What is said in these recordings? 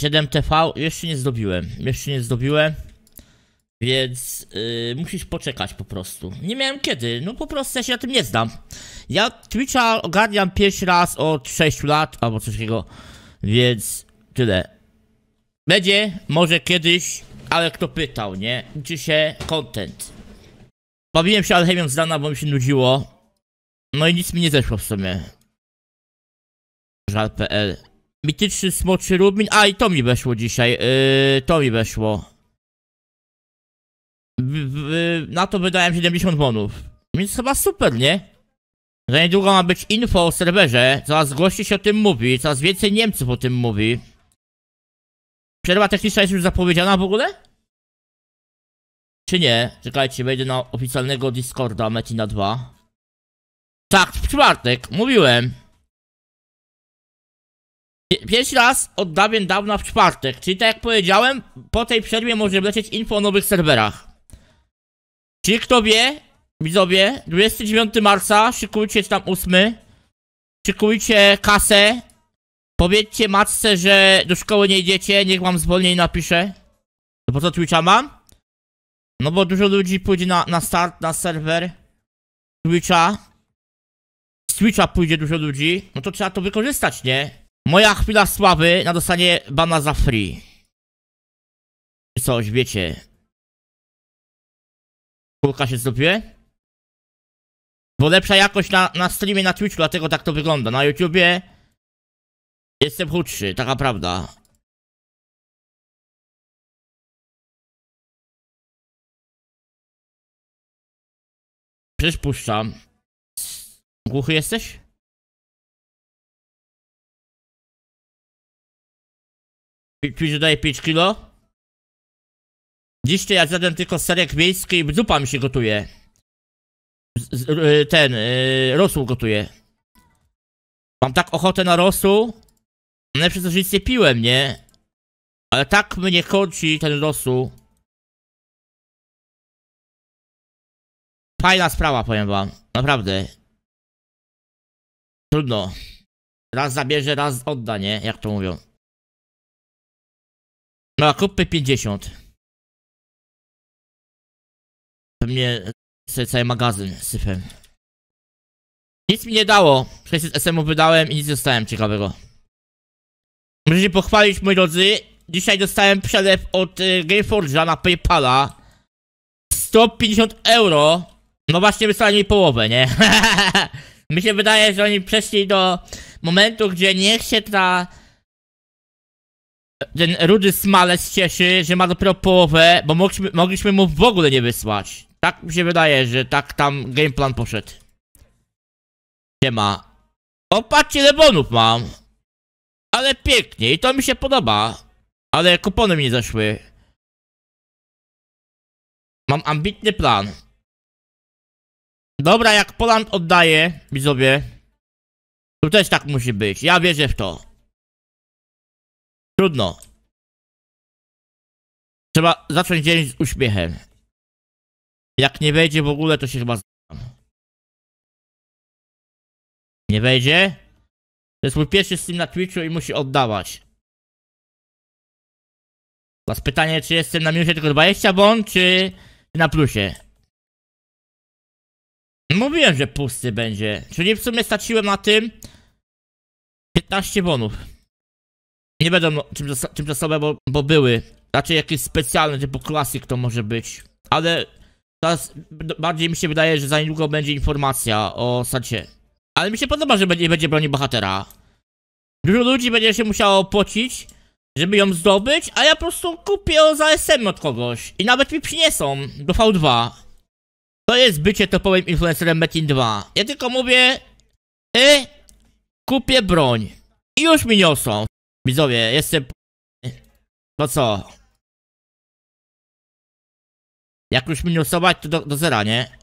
7TV jeszcze nie zdobiłem, jeszcze nie zdobiłem. Więc yy, musisz poczekać po prostu. Nie miałem kiedy, no po prostu ja się na tym nie znam. Ja Twitcha ogarniam pierwszy raz od 6 lat albo coś takiego, więc tyle. Będzie, może kiedyś, ale kto pytał, nie? Uczy się content. Bawiłem się alchemią z dana, bo mi się nudziło. No i nic mi nie zeszło w sumie. Żal.pl Mityczny smoczy Rubin. A i to mi weszło dzisiaj. Yy, to mi weszło. na to wydałem 70 bonów. Więc chyba super, nie? Za niedługo ma być info o serwerze. Coraz głośniej się o tym mówi. Coraz więcej Niemców o tym mówi. Przerwa techniczna jest już zapowiedziana w ogóle? Czy nie? Czekajcie, wejdę na oficjalnego Discorda Metina 2. Tak, w czwartek, mówiłem. Pierwszy raz od dawien dawna w czwartek, czyli tak jak powiedziałem, po tej przerwie może wlecieć info o nowych serwerach. Czyli kto wie, widzowie, 29 marca, szykujcie tam 8, szykujcie kasę, powiedzcie matce, że do szkoły nie idziecie, niech wam zwolnienie napisze. No po co Twitcha mam? No bo dużo ludzi pójdzie na, na start, na serwer Twitcha. Z Twitcha pójdzie dużo ludzi, no to trzeba to wykorzystać, nie? Moja chwila sławy na dostanie bana za free. Coś, wiecie. Kulka się zrobiła? Bo lepsza jakość na, na streamie na Twitchu, dlatego tak to wygląda. Na YouTubie jestem chudszy, taka prawda. Przypuszczam. Głuchy jesteś? Pić daje 5 kilo. Dziś to ja zjadłem tylko serek miejski i zupa mi się gotuje. Z, z, y, ten, y, rosół gotuje. Mam tak ochotę na rosół. No przez to, że nic nie piłem, nie? Ale tak mnie kończy ten rosół. Fajna sprawa, powiem wam. Naprawdę. Trudno. Raz zabierze, raz odda, nie? Jak to mówią. No kupy 50. Pewnie sobie cały magazyn syfem. Nic mi nie dało. 600 sm wydałem i nic dostałem ciekawego. Muszę się pochwalić, moi drodzy. Dzisiaj dostałem przelew od y, Gameforge'a na Paypala. 150 euro. No właśnie wysłali mi połowę, nie? Mi się wydaje, że oni przeszli do momentu, gdzie niech się ta ten rudy smalec cieszy, że ma dopiero połowę, bo mogliśmy, mogliśmy mu w ogóle nie wysłać. Tak mi się wydaje, że tak tam gameplan poszedł. Nie ma. O, patrzcie, ile bonów mam. Ale pięknie i to mi się podoba. Ale kupony mi nie zeszły. Mam ambitny plan. Dobra, jak Poland oddaje, widzowie, to też tak musi być. Ja wierzę w to. Trudno. Trzeba zacząć dzień z uśmiechem. Jak nie wejdzie w ogóle, to się chyba znam. Nie wejdzie? To jest mój pierwszy stream na Twitchu i musi oddawać. Was pytanie, czy jestem na minusie tylko 20 bon, czy na plusie? Mówiłem, że pusty będzie. Czyli w sumie straciłem na tym 15 bonów. Nie będą tymczasowe, bo, bo były. Raczej jakieś specjalne, typu klasyk to może być. Ale teraz bardziej mi się wydaje, że za niedługo będzie informacja o Sacie. Ale mi się podoba, że będzie, będzie broni bohatera. Dużo ludzi będzie się musiało pocić, żeby ją zdobyć, a ja po prostu kupię ją za SM od kogoś. I nawet mi przyniesą do V2. To jest bycie topowym influencerem Metin 2. Ja tylko mówię... Y... Kupię broń. I już mi niosą. Widzowie, jestem... No co? Jak już minusować, to do, do zera, nie?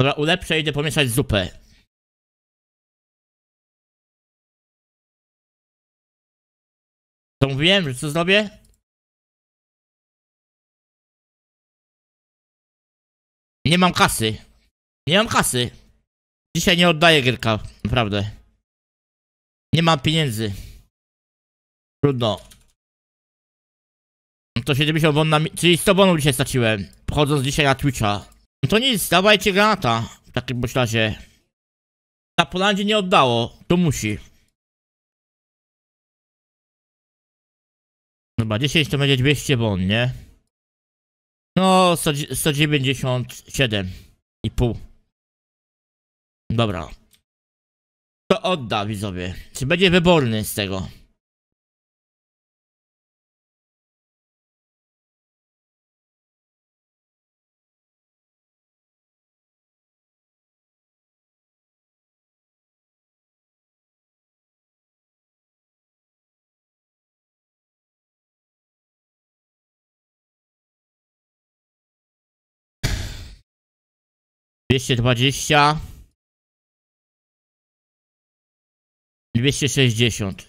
Dobra, ulepszę, idę pomieszać zupę. To mówiłem, że co zrobię? Nie mam kasy. Nie mam kasy. Dzisiaj nie oddaję gierka, naprawdę. Nie mam pieniędzy. Trudno. To 70 bon na... Czyli 100 bonów dzisiaj straciłem. Pochodząc dzisiaj na Twitcha. No to nic, dawajcie granata. W takim bądź razie. Na Polandzie nie oddało. To musi. Chyba 10 to będzie 200 bon, nie? No, 197 i pół. Dobra. To odda widzowie. Czy będzie wyborny z tego? 220 260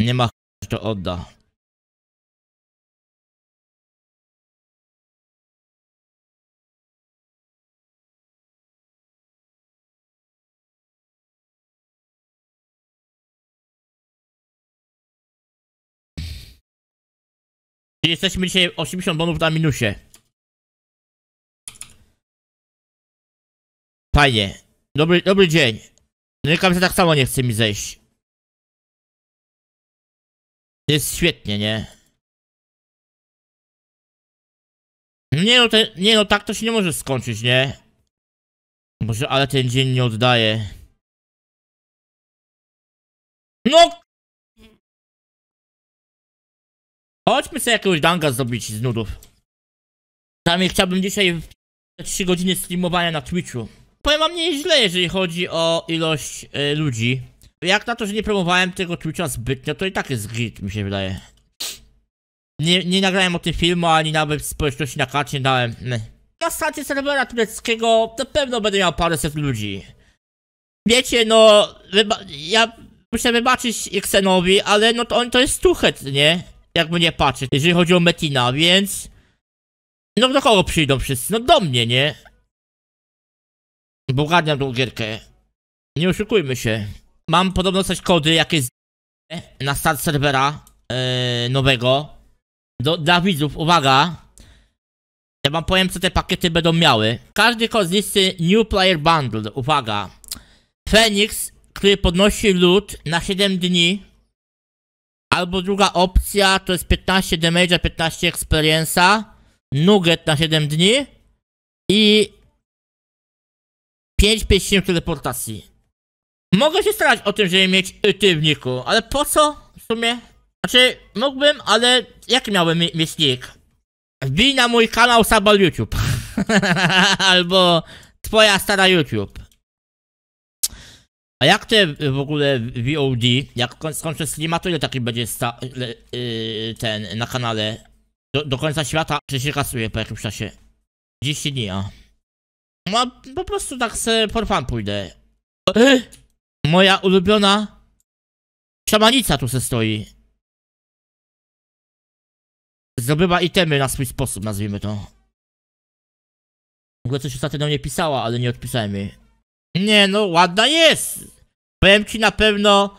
Nie ma to odda Jesteśmy dzisiaj 80 bonów na minusie Panie, dobry, dobry dzień. Rykam, no że tak samo nie chce mi zejść. Jest świetnie, nie? Nie no, te, nie no, tak to się nie może skończyć, nie? Może, ale ten dzień nie oddaje. No! Chodźmy sobie jakiegoś danga zrobić z nudów. Tam chciałbym dzisiaj 3 godziny streamowania na Twitchu powiem wam nieźle, jeżeli chodzi o ilość y, ludzi. Jak na to, że nie promowałem tego Twitcha zbytnio, to i tak jest git, mi się wydaje. Nie, nie nagrałem o tym filmu, ani nawet społeczności na karcie dałem. Na stacji serwera tureckiego na pewno będę miał paręset ludzi. Wiecie, no, ja muszę wybaczyć Xenowi, ale no to on to jest tuchet, nie? Jakby nie patrzeć, jeżeli chodzi o Metina, więc... No do kogo przyjdą wszyscy? No do mnie, nie? Bo tą gierkę. Nie oszukujmy się. Mam podobno coś kody jakieś na start serwera yy, nowego. Do, dla widzów, uwaga. Ja wam powiem co te pakiety będą miały. Każdy kod z listy New Player Bundle, uwaga. Phoenix, który podnosi loot na 7 dni. Albo druga opcja to jest 15 damage, 15 experience'a. Nugget na 7 dni. I 5 pierścionek teleportacji. Mogę się starać o tym, żeby mieć y, tywniku, ale po co w sumie? Znaczy, mógłbym, ale jaki miałbym mieć nick? Wbij na mój kanał Sabal YouTube. Albo twoja stara YouTube. A jak te w ogóle VOD, jak skończę streama, to ile taki będzie sta, yy, ten na kanale? Do, do, końca świata, czy się kasuje po jakimś czasie? 10 dni, a. No, po prostu tak sobie por fan pójdę. E? Moja ulubiona szamanica tu se stoi. Zdobywa itemy na swój sposób, nazwijmy to. W ogóle coś ostatnio do mnie pisała, ale nie odpisałem jej. Nie no, ładna jest! Powiem ci na pewno,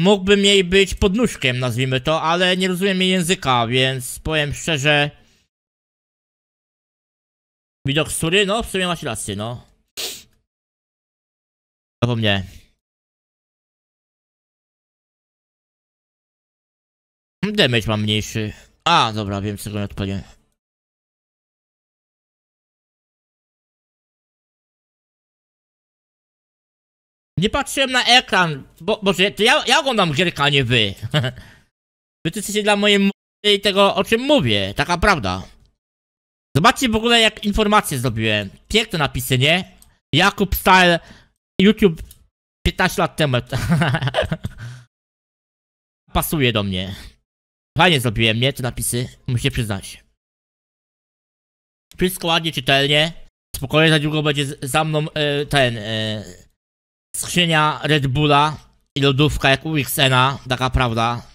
mógłbym jej być podnóżkiem, nazwijmy to, ale nie rozumiem jej języka, więc powiem szczerze, Widok sury? No, w sumie masz rację, no. mnie. Damage mam mniejszy. A, dobra, wiem czego nie odpaliłem. Nie patrzyłem na ekran, bo, boże, to ja, ja oglądam gierka, nie wy. wy to jesteście dla mojej i tego, o czym mówię, taka prawda. Zobaczcie w ogóle jak informacje zrobiłem. Piękne napisy, nie? Jakub Style YouTube 15 lat temu. Pasuje do mnie. Fajnie zrobiłem, nie? Te napisy, muszę przyznać. Wszystko ładnie, czytelnie. Spokojnie, za długo będzie za mną y, ten... Y, skrzynia Red Bulla i lodówka jak u Xena, taka prawda.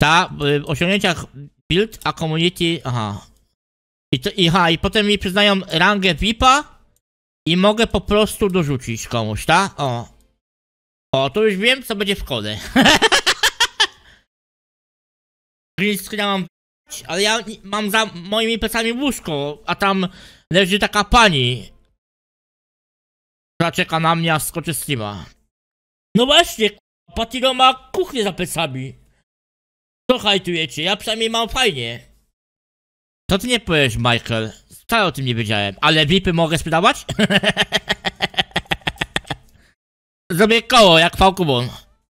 Ta, w osiągnięciach Build a community... Aha. I, to, i, aha, i potem mi przyznają rangę VIPa i mogę po prostu dorzucić komuś, tak? O. O, to już wiem, co będzie w kodę. Green screena mam ale ja mam za moimi plecami łóżko, a tam leży taka pani, która czeka na mnie, a skoczy streama. No właśnie, Patino ma kuchnię za plecami. Co hajtujecie? Ja przynajmniej mam fajnie. To ty nie powiesz, Michael? Wcale o tym nie wiedziałem. Ale VIPy mogę sprzedawać? Zrobię koło, jak Falcubon.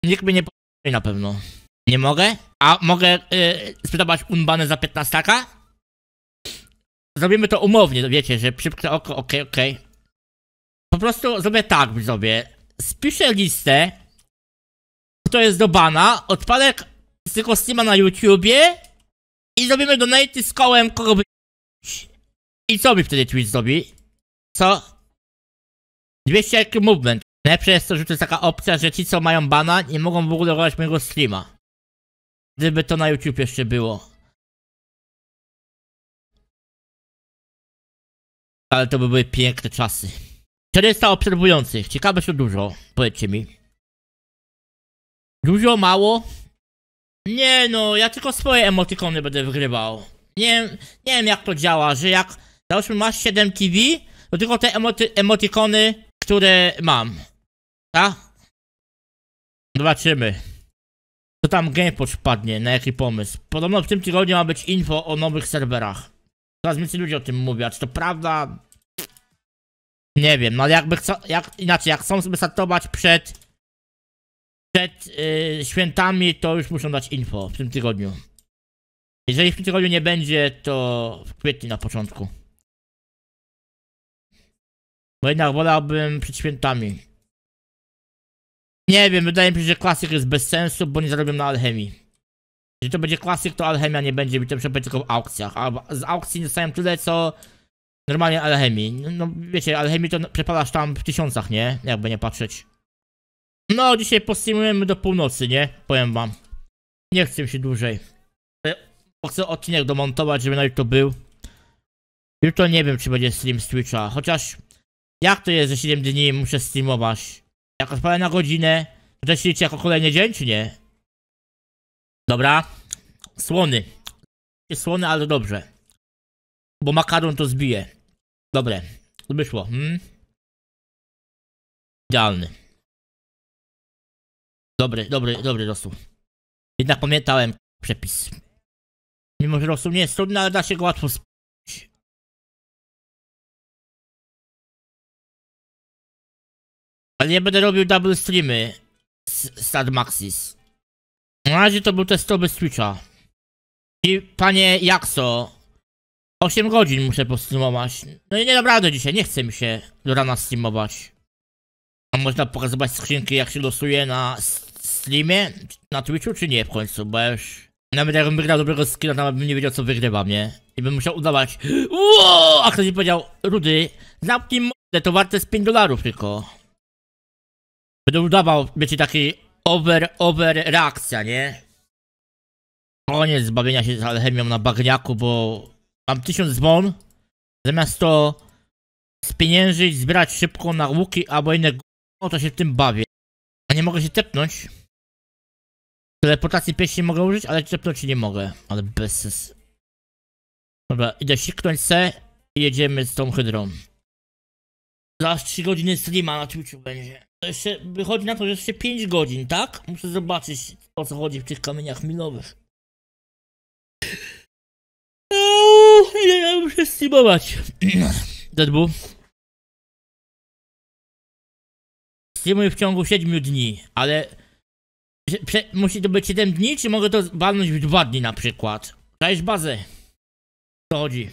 Nikt mnie nie powie na pewno. Nie mogę? A mogę yy, sprzedawać unbane za 15 taka? Zrobimy to umownie, wiecie, że szybko oko, okej, okay, okej. Okay. Po prostu zrobię tak, zrobię. Spiszę listę, kto jest do bana, odpadek tylko streama na YouTubie i zrobimy donaty z kołem, kogo by... I co mi wtedy Twitch zrobi? Co? 200 jak movement. Najlepsze jest to, że to jest taka opcja, że ci co mają bana nie mogą w ogóle robić mojego streama. Gdyby to na YouTube jeszcze było. Ale to by były piękne czasy. 400 obserwujących. Ciekawe, że dużo. Powiedzcie mi. Dużo, mało? Nie no, ja tylko swoje emotikony będę wygrywał. Nie, wiem, nie wiem jak to działa, że jak załóżmy masz 7 TV, to tylko te emoty emotikony, które mam. Tak? Zobaczymy. Co tam GamePod padnie, na jaki pomysł. Podobno w tym tygodniu ma być info o nowych serwerach. Coraz więcej ludzi o tym mówi, czy to prawda? Nie wiem, no jakby chcą, jak, inaczej, jak chcą sobie startować przed przed y, świętami to już muszą dać info w tym tygodniu. Jeżeli w tym tygodniu nie będzie, to w kwietniu na początku. Bo jednak wolałbym przed świętami. Nie wiem, wydaje mi się, że klasyk jest bez sensu, bo nie zarobię na alchemii. Jeżeli to będzie klasyk, to alchemia nie będzie, mi to muszę tylko w aukcjach. A z aukcji dostałem tyle, co normalnie alchemii. No, no wiecie, alchemii to przepalasz tam w tysiącach, nie? Jakby nie patrzeć. No, dzisiaj postreamujemy do północy, nie? Powiem wam. Nie chcę się dłużej. E, chcę odcinek domontować, żeby na to był. Jutro nie wiem, czy będzie stream z Twitcha, chociaż... Jak to jest, że 7 dni muszę streamować? Jak odpalę na godzinę, to też liczy jako kolejny dzień, czy nie? Dobra. Słony. Słony, ale dobrze. Bo makaron to zbije. Dobre. szło, Hmm? Idealny. Dobry, dobry, dobry rosół. Jednak pamiętałem przepis. Mimo, że rosół nie jest trudny, ale da się go łatwo spać. Ale nie będę robił double streamy z Sadmaxis. Na razie to był testowy Switcha. I panie Jakso, 8 godzin muszę postreamować. No i nie naprawdę dzisiaj, nie chce mi się do rana streamować. A można pokazywać skrzynki jak się losuje na streamie, na Twitchu czy nie w końcu, bo ja już... Nawet jakbym wygrał dobrego skilla, to bym nie wiedział co wygrywam, nie? I bym musiał udawać Uoo! A ktoś mi powiedział Rudy, zamknij mordę, to warte z 5 dolarów tylko Będę udawał, wiecie, taki over, over reakcja, nie? Koniec zbawienia się z alchemią na bagniaku, bo mam 1000 zwon Zamiast to spieniężyć, zbierać szybko na łuki albo inne no to się w tym bawię. A nie mogę się tepnąć. Teleportacji piersi mogę użyć, ale ciepnąć nie mogę. Ale bez sensu. Dobra, idę siknąć se i jedziemy z tą hydrą. Za 3 godziny streama na Twitchu będzie. To jeszcze wychodzi na to, że jeszcze 5 godzin, tak? Muszę zobaczyć o co chodzi w tych kamieniach milowych. Nie, ja muszę streamować. Deadbu. Streamuję w ciągu 7 dni, ale Prze musi to być 7 dni, czy mogę to walnąć w 2 dni na przykład? Dajesz bazę. To chodzi.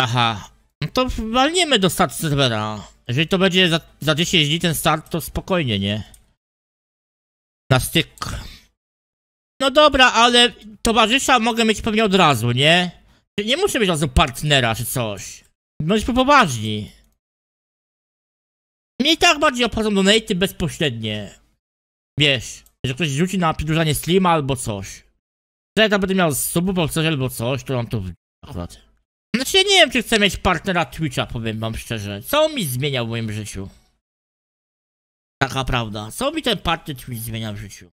Aha. No to walniemy do start serwera. Jeżeli to będzie za, za 10 dni ten start, to spokojnie, nie? Na styk. No dobra, ale towarzysza mogę mieć pewnie od razu, nie? Nie muszę mieć od razu partnera czy coś. Bądźmy poważni. Mnie i tak bardziej opłacą donaty bezpośrednie. Wiesz. Jeżeli ktoś rzuci na przedłużanie Slima albo coś. To ja tam będę miał po coś albo coś, to mam to akurat. Znaczy ja nie wiem, czy chcę mieć partnera Twitcha, powiem wam szczerze. Co mi zmienia w moim życiu? Taka prawda. Co mi ten partner Twitch zmienia w życiu?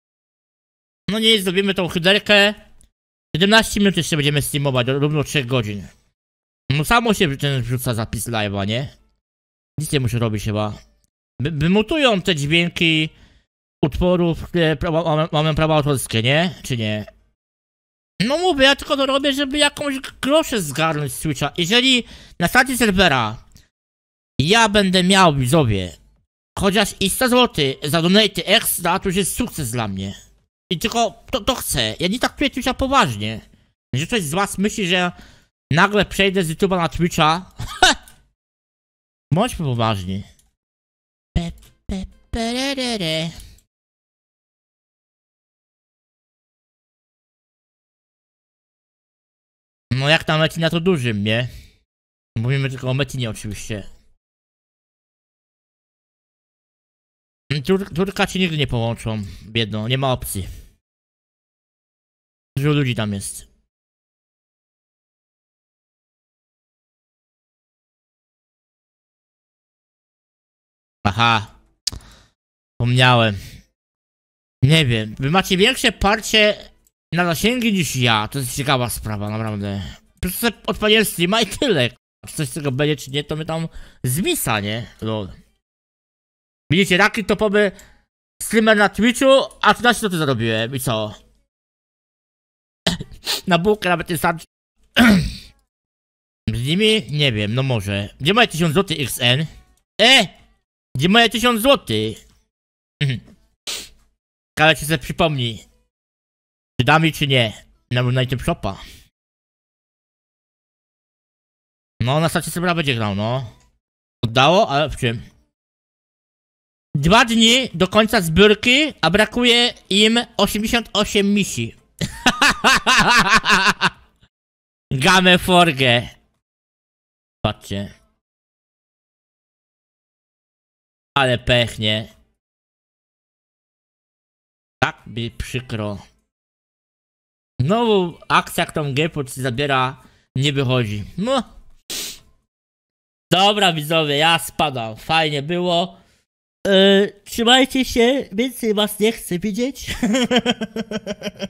No nie, zrobimy tą chyderkę. 17 minut jeszcze będziemy streamować, do równo 3 godzin. No samo się ten wrzuca zapis live'a, nie? Nic nie muszę robić chyba. Wymutują te dźwięki utworów, które mamy, prawa autorskie, nie? Czy nie? No mówię, ja tylko to robię, żeby jakąś groszę zgarnąć z Twitcha. Jeżeli na stacji serwera ja będę miał widzowie chociaż i 100 zł za donate extra, no, to już jest sukces dla mnie. I tylko to, to chcę. Ja nie traktuję Twitcha poważnie. Jeżeli ktoś z was myśli, że nagle przejdę z YouTube'a na Twitcha, bądźmy poważni. Pe, pe, re. No jak tam na to dużym, nie? Mówimy tylko o Metinie oczywiście. Tur Turka ci nigdy nie połączą, biedno, nie ma opcji. Dużo ludzi tam jest. Aha. Wspomniałem. Nie wiem, wy macie większe parcie na zasięgi niż ja. To jest ciekawa sprawa, naprawdę. Przecież odpaliłem ma i tyle. Czy coś z tego będzie, czy nie, to my tam zmisa, nie? Lol. No. Widzicie, taki topowy streamer na Twitchu, a 13 to zarobiłem i co? na bułkę nawet nie starczy. z nimi? Nie wiem, no może. Gdzie moje 1000 zł XN? E! Gdzie moje 1000 zł? Kara ci sobie przypomni. Czy damy, czy nie? Na United Shopa. No, na stacie sobie będzie grał, no. Oddało, ale w czym? Dwa dni do końca zbiórki, a brakuje im 88 misji Game forge. Patrzcie. Ale pechnie. Tak mi przykro. Znowu akcja, którą Gepard zabiera, nie wychodzi. No. Dobra widzowie, ja spadam. Fajnie było. Yy, trzymajcie się, więcej was nie chcę widzieć.